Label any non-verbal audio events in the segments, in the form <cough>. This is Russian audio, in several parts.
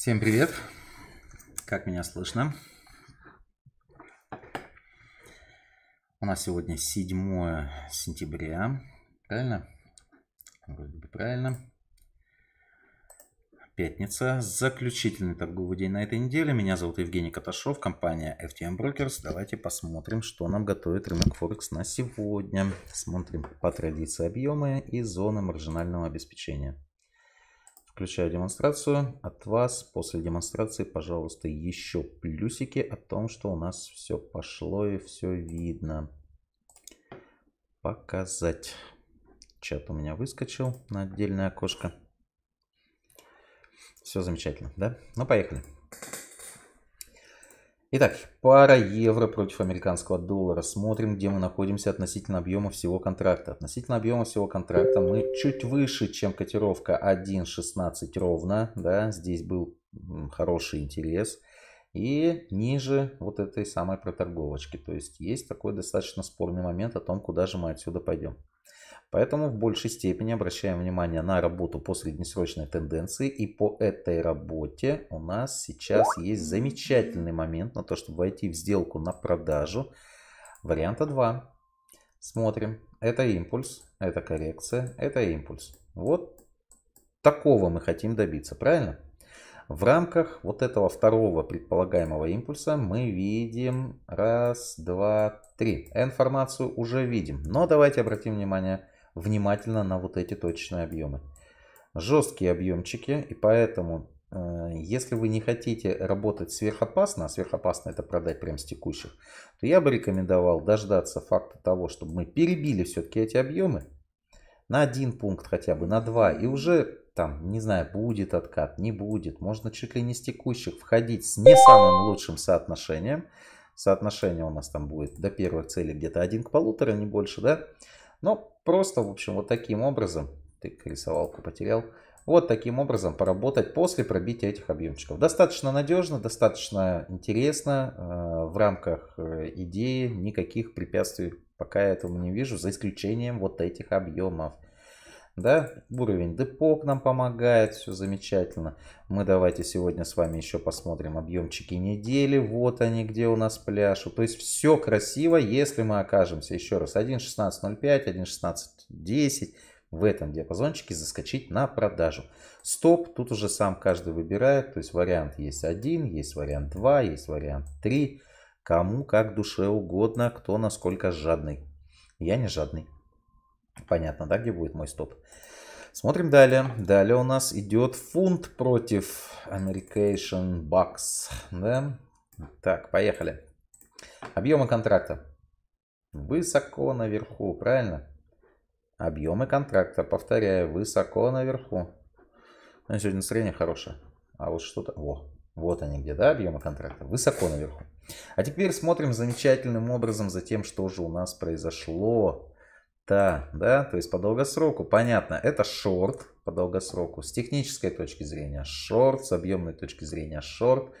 Всем привет! Как меня слышно? У нас сегодня 7 сентября. Правильно? Вроде бы правильно. Пятница. Заключительный торговый день на этой неделе. Меня зовут Евгений Каташов, компания FTM Brokers. Давайте посмотрим, что нам готовит рынок Форекс на сегодня. Смотрим по традиции объемы и зоны маржинального обеспечения. Включаю демонстрацию. От вас после демонстрации, пожалуйста, еще плюсики о том, что у нас все пошло и все видно. Показать. Чат у меня выскочил на отдельное окошко. Все замечательно, да? Ну, поехали. Итак, пара евро против американского доллара. Смотрим, где мы находимся относительно объема всего контракта. Относительно объема всего контракта мы чуть выше, чем котировка 1.16 ровно. Да, здесь был хороший интерес. И ниже вот этой самой проторговочки. То есть есть такой достаточно спорный момент о том, куда же мы отсюда пойдем. Поэтому в большей степени обращаем внимание на работу по среднесрочной тенденции. И по этой работе у нас сейчас есть замечательный момент на то, чтобы войти в сделку на продажу. Варианта 2. Смотрим. Это импульс, это коррекция, это импульс. Вот такого мы хотим добиться, правильно? В рамках вот этого второго предполагаемого импульса мы видим раз, два, три. Информацию уже видим. Но давайте обратим внимание внимательно на вот эти точечные объемы. Жесткие объемчики, и поэтому, э, если вы не хотите работать сверхопасно, а сверхопасно это продать прям с текущих, то я бы рекомендовал дождаться факта того, чтобы мы перебили все-таки эти объемы на один пункт хотя бы, на два, и уже там, не знаю, будет откат, не будет. Можно чуть ли не с текущих входить с не самым лучшим соотношением. Соотношение у нас там будет до первой цели где-то один к полутора, не больше, да? Но ну, просто, в общем, вот таким образом, ты рисовалку потерял, вот таким образом поработать после пробития этих объемчиков. Достаточно надежно, достаточно интересно, э, в рамках э, идеи никаких препятствий пока я этого не вижу, за исключением вот этих объемов да, уровень депо нам помогает, все замечательно. Мы давайте сегодня с вами еще посмотрим объемчики недели, вот они, где у нас пляшут. То есть все красиво, если мы окажемся, еще раз, 1.16.05, 1.16.10, в этом диапазончике заскочить на продажу. Стоп, тут уже сам каждый выбирает, то есть вариант есть один, есть вариант 2, есть вариант 3. Кому как душе угодно, кто насколько жадный. Я не жадный. Понятно, да, где будет мой стоп? Смотрим далее. Далее у нас идет фунт против American Bucks. Да? Так, поехали. Объемы контракта. Высоко наверху, правильно? Объемы контракта, повторяю, высоко наверху. Ну, сегодня настроение хорошее. А вот что-то... Во, вот они где, да, объемы контракта. Высоко наверху. А теперь смотрим замечательным образом за тем, что же у нас произошло да, да, то есть по долгосроку, понятно, это шорт по долгосроку. С технической точки зрения шорт, с объемной точки зрения шорт.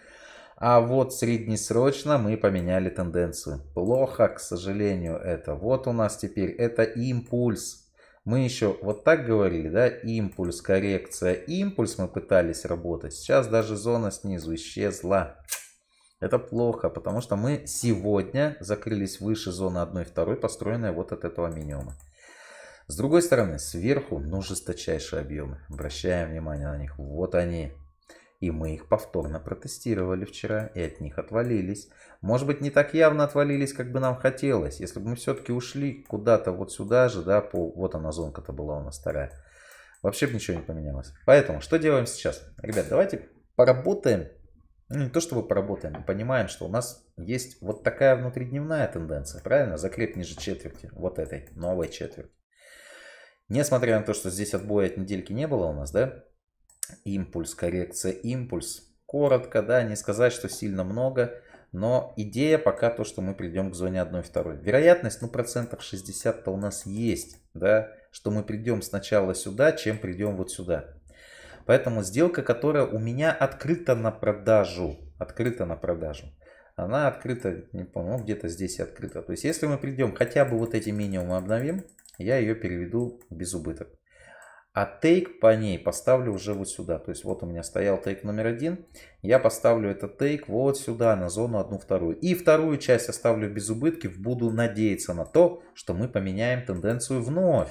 А вот среднесрочно мы поменяли тенденцию. Плохо, к сожалению, это. Вот у нас теперь это импульс. Мы еще вот так говорили, да, импульс, коррекция, импульс мы пытались работать. Сейчас даже зона снизу исчезла. Это плохо, потому что мы сегодня закрылись выше зоны 1 и 2, построенная вот от этого минимума. С другой стороны, сверху, ну, жесточайшие объемы. Обращаем внимание на них. Вот они. И мы их повторно протестировали вчера и от них отвалились. Может быть, не так явно отвалились, как бы нам хотелось. Если бы мы все-таки ушли куда-то вот сюда же, да, по... вот она зонка-то была у нас вторая. Вообще бы ничего не поменялось. Поэтому что делаем сейчас? Ребят, давайте поработаем ну, не то чтобы поработаем, мы понимаем, что у нас есть вот такая внутридневная тенденция, правильно? Закреп ниже четверти, вот этой, новой четверти. Несмотря на то, что здесь отбоя от недельки не было у нас, да? Импульс, коррекция, импульс. Коротко, да, не сказать, что сильно много, но идея пока то, что мы придем к зоне 1-2. Вероятность, ну, процентов 60-то у нас есть, да, что мы придем сначала сюда, чем придем вот сюда. Поэтому сделка, которая у меня открыта на продажу, открыта на продажу, она открыта, не помню, ну, где-то здесь открыта. То есть, если мы придем, хотя бы вот эти минимумы обновим, я ее переведу без убыток. А тейк по ней поставлю уже вот сюда. То есть, вот у меня стоял тейк номер один. Я поставлю этот тейк вот сюда, на зону одну вторую. И вторую часть оставлю без убытки. Буду надеяться на то, что мы поменяем тенденцию вновь.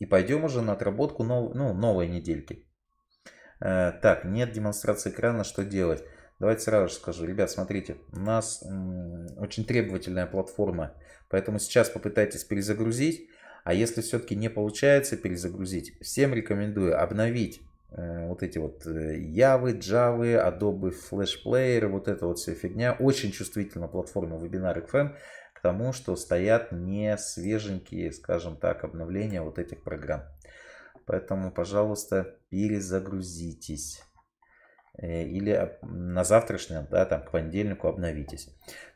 И пойдем уже на отработку нов... ну, новой недельки. Э, так, нет демонстрации экрана, что делать? Давайте сразу же скажу. Ребят, смотрите, у нас очень требовательная платформа, поэтому сейчас попытайтесь перезагрузить. А если все-таки не получается перезагрузить, всем рекомендую обновить э, вот эти вот э, Явы, Джавы, Adobe Flash Player, вот эта вот вся фигня. Очень чувствительна платформа Webinar FM к тому, что стоят не свеженькие, скажем так, обновления вот этих программ. Поэтому, пожалуйста, перезагрузитесь. Э, или на завтрашнем, да, там, к понедельнику обновитесь.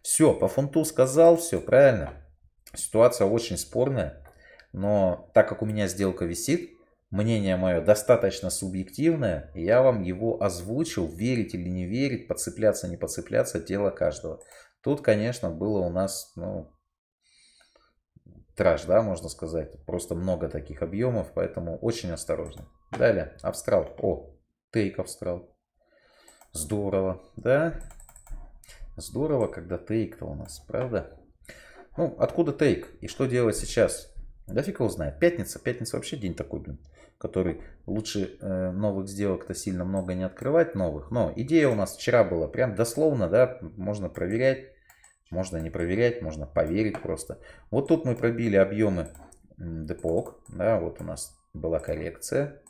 Все, по фунту сказал, все правильно. Ситуация очень спорная. Но так как у меня сделка висит, мнение мое достаточно субъективное, я вам его озвучил, верить или не верить, подцепляться, не подцепляться, дело каждого. Тут, конечно, было у нас, ну, траж, да, можно сказать. Просто много таких объемов, поэтому очень осторожно. Далее, абстрал. О, тейк абстрал. Здорово, да? Здорово, когда тейк-то у нас, правда? Ну, откуда тейк? И что делать сейчас? Да фиг его знает. Пятница. Пятница вообще день такой, блин, который лучше э, новых сделок-то сильно много не открывать новых. Но идея у нас вчера была прям дословно, да, можно проверять можно не проверять, можно поверить просто. Вот тут мы пробили объемы депок. Да, вот у нас была коррекция.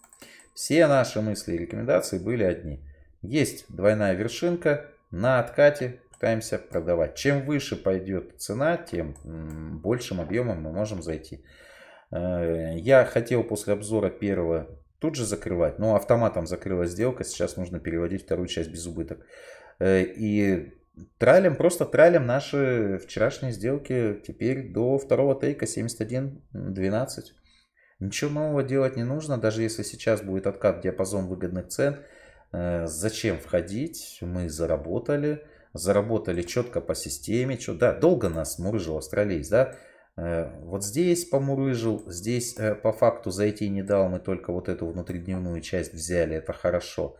Все наши мысли и рекомендации были одни. Есть двойная вершинка на откате, пытаемся продавать. Чем выше пойдет цена, тем большим объемом мы можем зайти. Э, я хотел после обзора первого тут же закрывать, но автоматом закрылась сделка, сейчас нужно переводить вторую часть без убыток. Э, и тралим, просто тралим наши вчерашние сделки теперь до второго тейка 71.12. Ничего нового делать не нужно, даже если сейчас будет откат диапазон выгодных цен. Э, зачем входить? Мы заработали. Заработали четко по системе. Чё, да, долго нас мурыжил австралиец, да? Э, вот здесь помурыжил, здесь э, по факту зайти не дал, мы только вот эту внутридневную часть взяли, это хорошо.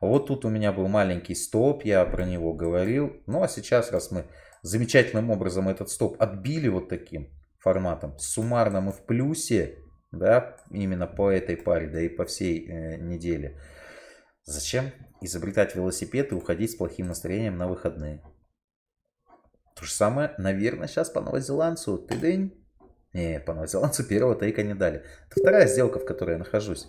Вот тут у меня был маленький стоп, я про него говорил. Ну а сейчас, раз мы замечательным образом этот стоп отбили вот таким форматом, суммарно мы в плюсе, да, именно по этой паре, да и по всей э, неделе. Зачем изобретать велосипед и уходить с плохим настроением на выходные? То же самое, наверное, сейчас по новозеландцу. Ты день. Не, э, по новозеландцу первого тейка не дали. Это вторая сделка, в которой я нахожусь.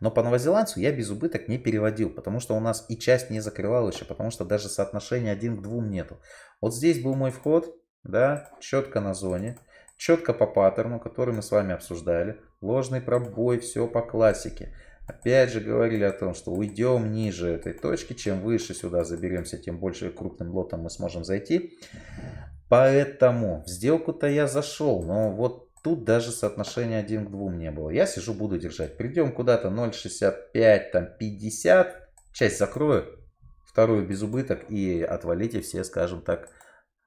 Но по новозеландцу я без убыток не переводил, потому что у нас и часть не закрывал еще, потому что даже соотношения один к двум нету. Вот здесь был мой вход, да, четко на зоне, четко по паттерну, который мы с вами обсуждали. Ложный пробой, все по классике. Опять же говорили о том, что уйдем ниже этой точки, чем выше сюда заберемся, тем больше крупным лотом мы сможем зайти. Поэтому в сделку-то я зашел, но вот тут даже соотношение 1 к 2 не было. Я сижу, буду держать. Придем куда-то 0,65, там 50. Часть закрою, вторую без убыток и отвалите все, скажем так,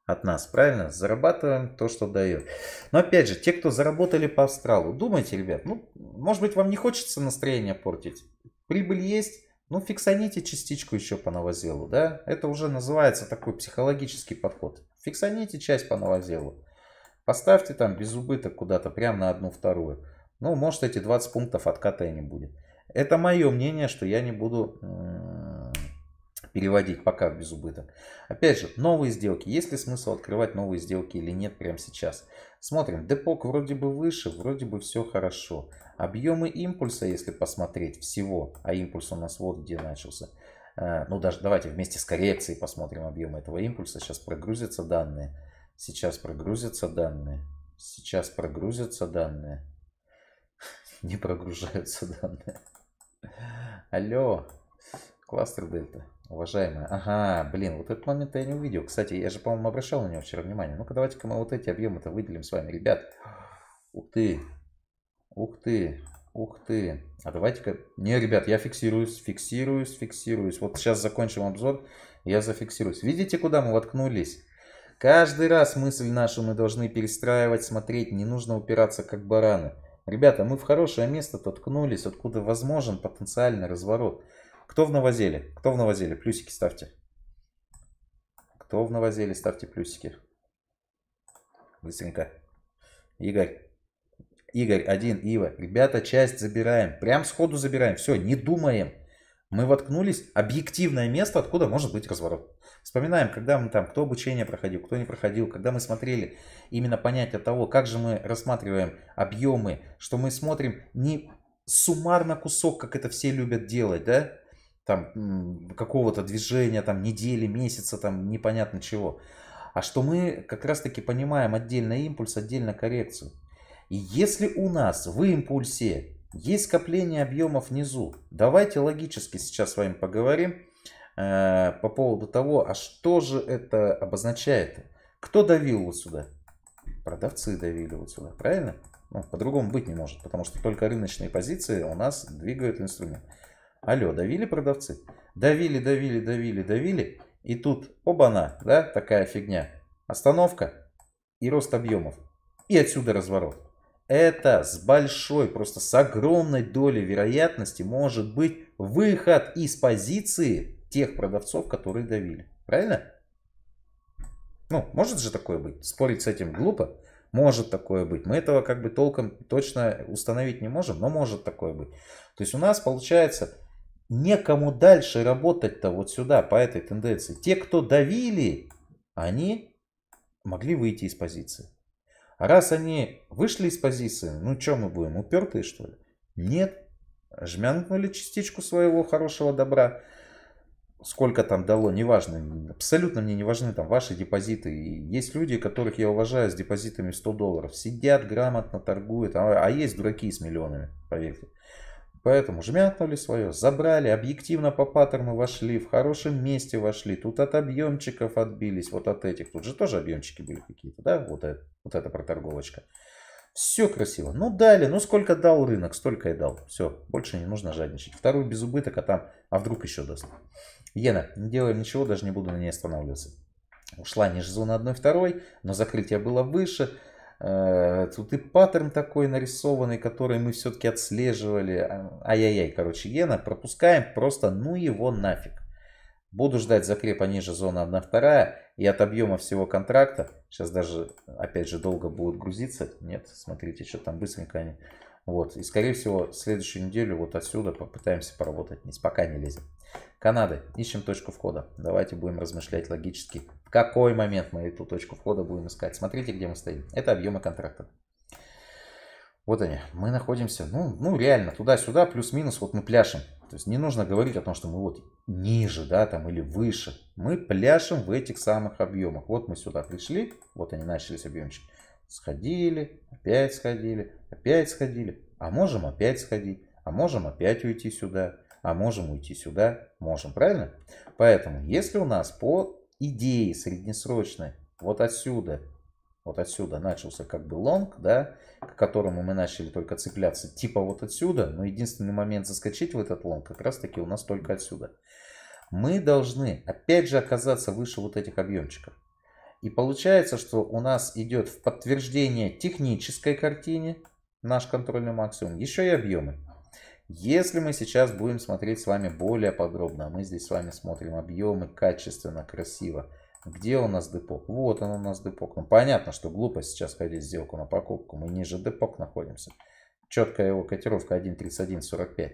от нас, правильно? Зарабатываем то, что дает. Но опять же, те, кто заработали по австралу, думайте, ребят, ну, может быть, вам не хочется настроение портить. Прибыль есть, ну, фиксаните частичку еще по новозелу, да? Это уже называется такой психологический подход. Фиксаните часть по новозелу, Поставьте там без убыток куда-то, прямо на одну вторую. Ну, может, эти 20 пунктов отката и не будет. Это мое мнение, что я не буду переводить пока в безубыток. Опять же, новые сделки. Есть ли смысл открывать новые сделки или нет прямо сейчас? Смотрим, депок вроде бы выше, вроде бы все хорошо. Объемы импульса, если посмотреть всего, а импульс у нас вот где начался – Э, ну даже давайте вместе с коррекцией посмотрим объем этого импульса. Сейчас прогрузятся данные, сейчас прогрузятся данные, сейчас прогрузятся данные. <laughs> Не прогружаются данные. Алло, кластер дельта, уважаемая. Ага, блин, вот этот момент я не увидел. Кстати, я же, по-моему, обращал на него вчера внимание. Ну-ка, давайте-ка мы вот эти объемы-то выделим с вами, ребят. Ух ты, ух ты, Ух ты. А давайте-ка... Не, ребят, я фиксируюсь, фиксируюсь, фиксируюсь. Вот сейчас закончим обзор, я зафиксируюсь. Видите, куда мы воткнулись? Каждый раз мысль нашу мы должны перестраивать, смотреть. Не нужно упираться, как бараны. Ребята, мы в хорошее место то ткнулись, откуда возможен потенциальный разворот. Кто в новозеле? Кто в новозеле? Плюсики ставьте. Кто в новозеле? Ставьте плюсики. Быстренько. Игорь. Игорь, один, Ива, ребята, часть забираем. Прям сходу забираем. Все, не думаем. Мы воткнулись. Объективное место, откуда может быть разворот. Вспоминаем, когда мы там, кто обучение проходил, кто не проходил, когда мы смотрели именно понятие того, как же мы рассматриваем объемы, что мы смотрим не суммарно кусок, как это все любят делать, да, там какого-то движения, там недели, месяца, там непонятно чего, а что мы как раз-таки понимаем отдельно импульс, отдельно коррекцию. И если у нас в импульсе есть скопление объемов внизу, давайте логически сейчас с вами поговорим э, по поводу того, а что же это обозначает. Кто давил вот сюда? Продавцы давили вот сюда, правильно? Ну, по-другому быть не может, потому что только рыночные позиции у нас двигают инструмент. Алло, давили продавцы? Давили, давили, давили, давили. И тут, оба-на, да, такая фигня. Остановка и рост объемов. И отсюда разворот это с большой, просто с огромной долей вероятности может быть выход из позиции тех продавцов, которые давили. Правильно? Ну, может же такое быть. Спорить с этим глупо. Может такое быть. Мы этого как бы толком точно установить не можем, но может такое быть. То есть у нас получается некому дальше работать-то вот сюда, по этой тенденции. Те, кто давили, они могли выйти из позиции раз они вышли из позиции, ну что мы будем, упертые что ли? Нет. Жмянкнули частичку своего хорошего добра. Сколько там дало, неважно. Абсолютно мне не важны там ваши депозиты. И есть люди, которых я уважаю с депозитами 100 долларов. Сидят грамотно, торгуют. А, а есть дураки с миллионами, поверьте. Поэтому жмякнули свое, забрали, объективно по паттерну вошли, в хорошем месте вошли, тут от объемчиков отбились, вот от этих. Тут же тоже объемчики были какие-то, да? Вот, это, вот эта проторговочка. Все красиво. Ну, дали. Ну, сколько дал рынок, столько и дал. Все, больше не нужно жадничать. Вторую без убыток, а там, а вдруг еще даст. Иена, не делаем ничего, даже не буду на ней останавливаться. Ушла ниже зоны 1-2, но закрытие было выше. Э, тут и паттерн такой нарисованный, который мы все-таки отслеживали. А, ай-яй-яй, короче, Гена. Пропускаем просто, ну его нафиг. Буду ждать закрепа ниже зоны 1-2 и от объема всего контракта. Сейчас даже, опять же, долго будет грузиться. Нет, смотрите, что там быстренько они. Вот, и скорее всего, следующую неделю вот отсюда попытаемся поработать. Низ пока не лезем. Канады. Ищем точку входа. Давайте будем размышлять логически. В какой момент мы эту точку входа будем искать? Смотрите, где мы стоим. Это объемы контракта. Вот они. Мы находимся, ну, ну реально, туда-сюда, плюс-минус, вот мы пляшем. То есть не нужно говорить о том, что мы вот ниже, да, там, или выше. Мы пляшем в этих самых объемах. Вот мы сюда пришли, вот они начались объемчики. Сходили, опять сходили, опять сходили. А можем опять сходить, а можем опять уйти сюда а можем уйти сюда, можем, правильно? Поэтому, если у нас по идее среднесрочной вот отсюда, вот отсюда начался как бы лонг, да, к которому мы начали только цепляться, типа вот отсюда, но единственный момент заскочить в этот лонг как раз таки у нас только отсюда. Мы должны опять же оказаться выше вот этих объемчиков. И получается, что у нас идет в подтверждение технической картине наш контрольный максимум, еще и объемы. Если мы сейчас будем смотреть с вами более подробно, а мы здесь с вами смотрим объемы качественно, красиво, где у нас депок? Вот он у нас депок. Ну, понятно, что глупо сейчас ходить сделку на покупку. Мы ниже депок находимся. Четкая его котировка 1.3145.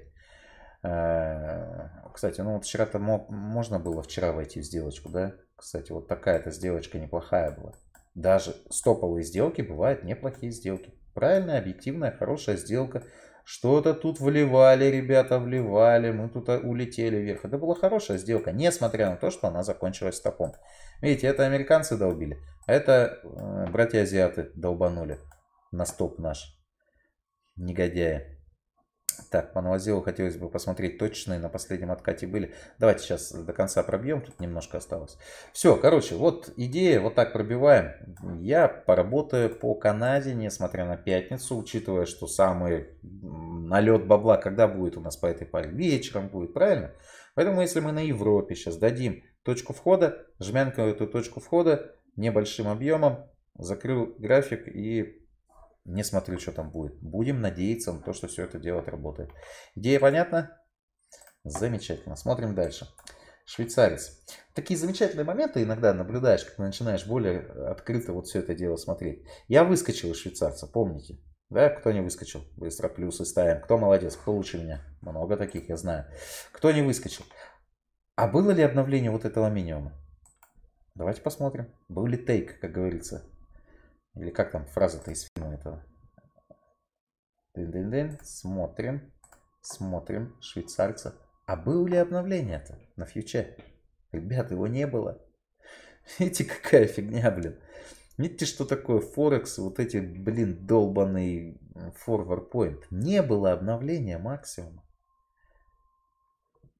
Э, кстати, ну вот вчера-то можно было вчера войти в сделочку, да? Кстати, вот такая-то сделочка неплохая была. Даже стоповые сделки бывают неплохие сделки. Правильная, объективная, хорошая сделка – что-то тут вливали, ребята, вливали. Мы тут а, улетели вверх. Это была хорошая сделка, несмотря на то, что она закончилась стопом. Видите, это американцы долбили, а это э, братья-азиаты долбанули на стоп наш. Негодяи. Так, по новоделу хотелось бы посмотреть точные, на последнем откате были. Давайте сейчас до конца пробьем, тут немножко осталось. Все, короче, вот идея, вот так пробиваем. Я поработаю по Канаде, несмотря на пятницу, учитывая, что самый налет бабла, когда будет у нас по этой паре? Вечером будет, правильно? Поэтому если мы на Европе сейчас дадим точку входа, жмянка эту точку входа небольшим объемом, закрыл график и не смотрю, что там будет. Будем надеяться на то, что все это дело работает. Идея понятна? Замечательно. Смотрим дальше. Швейцарец. Такие замечательные моменты иногда наблюдаешь, когда начинаешь более э, открыто вот все это дело смотреть. Я выскочил из швейцарца, помните? Да, кто не выскочил? Быстро плюсы ставим. Кто молодец, кто лучше меня? Много таких, я знаю. Кто не выскочил? А было ли обновление вот этого минимума? Давайте посмотрим. Был ли тейк, как говорится. Или как там фраза-то из фильма этого? Дын -дын -дын. Смотрим, смотрим швейцарца. А было ли обновление-то на фьюче? Ребят, его не было. <laughs> Видите, какая фигня, блин. Видите, что такое Форекс, вот эти, блин, долбанный форвард поинт. Не было обновления максимума.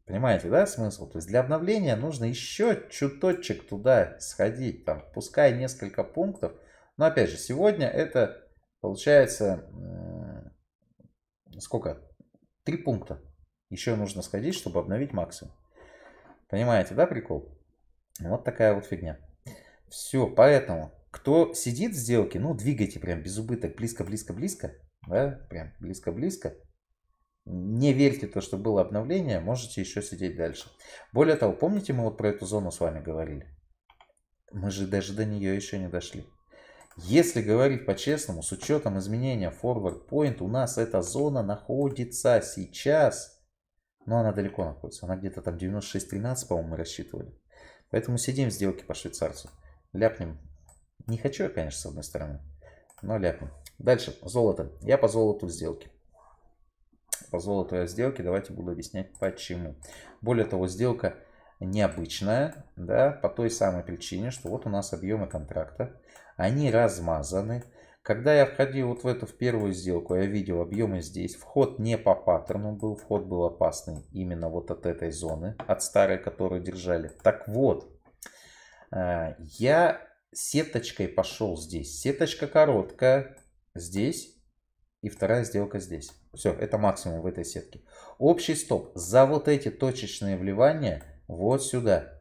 Понимаете, да, смысл? То есть для обновления нужно еще чуточек туда сходить, там, пускай несколько пунктов – но опять же, сегодня это получается э, сколько? Три пункта. Еще нужно сходить, чтобы обновить максимум. Понимаете, да, прикол? Вот такая вот фигня. Все, поэтому, кто сидит в сделке, ну, двигайте прям без убыток, близко-близко-близко, да, прям близко-близко. Не верьте то, что было обновление, можете еще сидеть дальше. Более того, помните, мы вот про эту зону с вами говорили? Мы же даже до нее еще не дошли. Если говорить по-честному, с учетом изменения forward point, у нас эта зона находится сейчас. Но она далеко находится. Она где-то там 96.13, по-моему, мы рассчитывали. Поэтому сидим в сделке по швейцарцу. Ляпнем. Не хочу я, конечно, с одной стороны. Но ляпнем. Дальше. Золото. Я по золоту в сделке. По золоту я в сделке. Давайте буду объяснять, почему. Более того, сделка необычная. Да, по той самой причине, что вот у нас объемы контракта. Они размазаны. Когда я входил вот в эту в первую сделку, я видел объемы здесь. Вход не по паттерну был, вход был опасный именно вот от этой зоны, от старой, которую держали. Так вот, э, я сеточкой пошел здесь. Сеточка короткая здесь и вторая сделка здесь. Все, это максимум в этой сетке. Общий стоп за вот эти точечные вливания вот сюда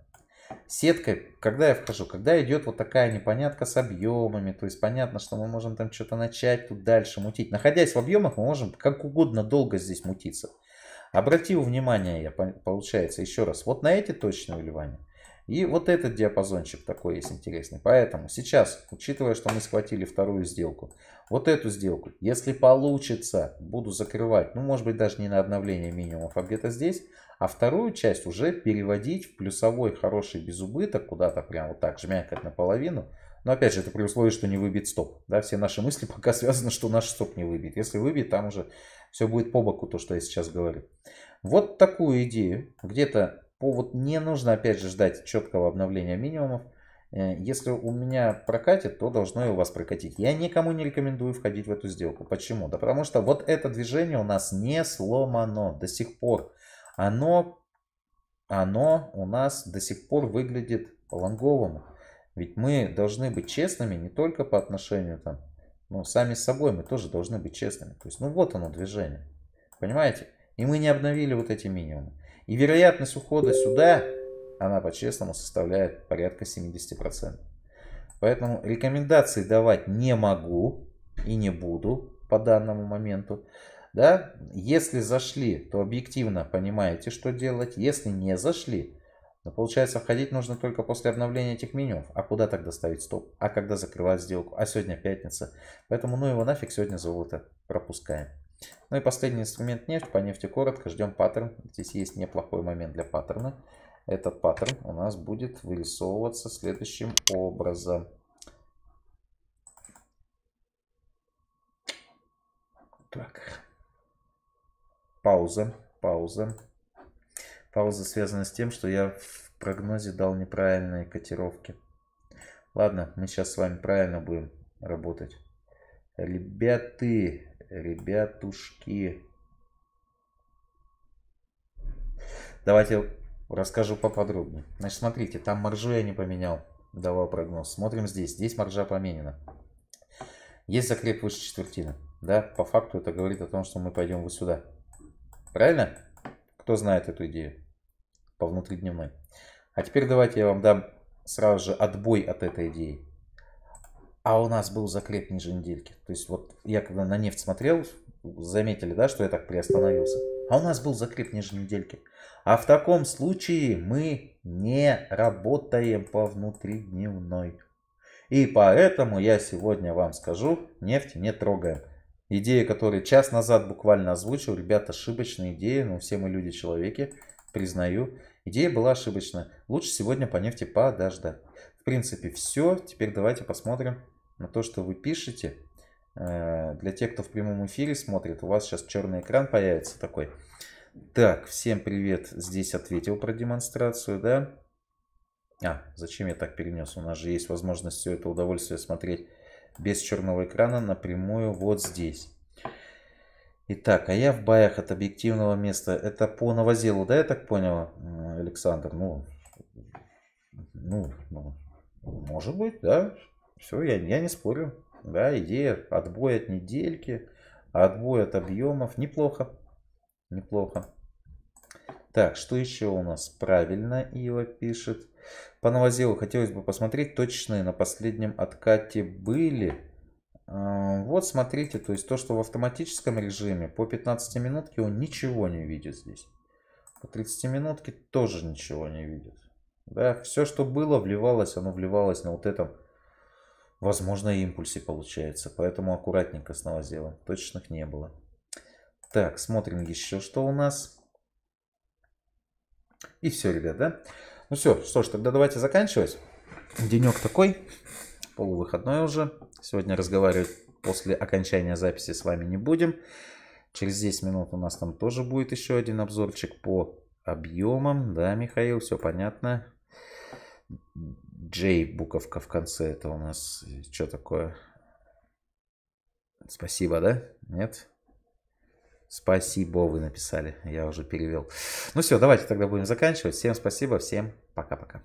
сеткой, когда я вхожу, когда идет вот такая непонятка с объемами, то есть понятно, что мы можем там что-то начать тут дальше мутить. Находясь в объемах, мы можем как угодно долго здесь мутиться. Обратил внимание я, получается, еще раз, вот на эти точные выливания. И вот этот диапазончик такой есть интересный. Поэтому сейчас, учитывая, что мы схватили вторую сделку, вот эту сделку, если получится, буду закрывать, ну, может быть, даже не на обновление минимумов, а где-то здесь, а вторую часть уже переводить в плюсовой хороший безубыток, куда-то прямо вот так жмякать наполовину. Но опять же, это при условии, что не выбит стоп. Да, все наши мысли <laughs> пока связаны, что наш стоп не выбит. Если выбит, там уже все будет по боку, то, что я сейчас говорю. Вот такую идею. Где-то по вот не нужно опять же ждать четкого обновления минимумов. Э, если у меня прокатит, то должно и у вас прокатить. Я никому не рекомендую входить в эту сделку. Почему? Да потому что вот это движение у нас не сломано до сих пор оно, оно у нас до сих пор выглядит по Ведь мы должны быть честными не только по отношению там, но сами с собой мы тоже должны быть честными. То есть, ну вот оно движение. Понимаете? И мы не обновили вот эти минимумы. И вероятность ухода сюда, она по-честному составляет порядка 70%. Поэтому рекомендации давать не могу и не буду по данному моменту. Да? Если зашли, то объективно понимаете, что делать. Если не зашли, то получается входить нужно только после обновления этих меню. А куда тогда ставить стоп? А когда закрывать сделку? А сегодня пятница. Поэтому ну его нафиг сегодня золото пропускаем. Ну и последний инструмент нефть. По нефти коротко ждем паттерн. Здесь есть неплохой момент для паттерна. Этот паттерн у нас будет вырисовываться следующим образом. Так, пауза, пауза. Пауза связана с тем, что я в прогнозе дал неправильные котировки. Ладно, мы сейчас с вами правильно будем работать. Ребяты, ребятушки. Давайте расскажу поподробнее. Значит, смотрите, там маржу я не поменял, давал прогноз. Смотрим здесь, здесь маржа поменена. Есть закреп выше четвертины, да, по факту это говорит о том, что мы пойдем вот сюда. Правильно? Кто знает эту идею по внутридневной? А теперь давайте я вам дам сразу же отбой от этой идеи. А у нас был закреп ниже недельки. То есть вот я когда на нефть смотрел, заметили, да, что я так приостановился. А у нас был закреп ниже недельки. А в таком случае мы не работаем по внутридневной. И поэтому я сегодня вам скажу, нефть не трогаем. Идея, которую час назад буквально озвучил, ребята, ошибочная идея, ну все мы люди, человеки, признаю. Идея была ошибочная. Лучше сегодня по нефти подождать. В принципе, все. Теперь давайте посмотрим на то, что вы пишете. Э, для тех, кто в прямом эфире смотрит, у вас сейчас черный экран появится такой. Так, всем привет. Здесь ответил про демонстрацию, да? А, зачем я так перенес? У нас же есть возможность все это удовольствие смотреть без черного экрана напрямую вот здесь. Итак, а я в баях от объективного места. Это по новозелу, да, я так понял, Александр? Ну, ну, ну может быть, да. Все, я, я не спорю. Да, идея отбой от недельки, отбой от объемов. Неплохо, неплохо. Так, что еще у нас правильно Ива пишет? По новозелу хотелось бы посмотреть, точные на последнем откате были. А, вот смотрите, то есть то, что в автоматическом режиме по 15 минутке он ничего не видит здесь. По 30 минутке тоже ничего не видит. Да, все, что было, вливалось, оно вливалось на вот этом, возможно, импульсе получается. Поэтому аккуратненько с новозелом. Точных не было. Так, смотрим еще, что у нас. И все, ребят, да? Ну все, что ж, тогда давайте заканчивать. Денек такой, полувыходной уже. Сегодня разговаривать после окончания записи с вами не будем. Через 10 минут у нас там тоже будет еще один обзорчик по объемам. Да, Михаил, все понятно. Джей буковка в конце это у нас э, что такое? Спасибо, да? Нет? Спасибо, вы написали. Я уже перевел. Ну все, давайте тогда будем заканчивать. Всем спасибо, всем пока-пока.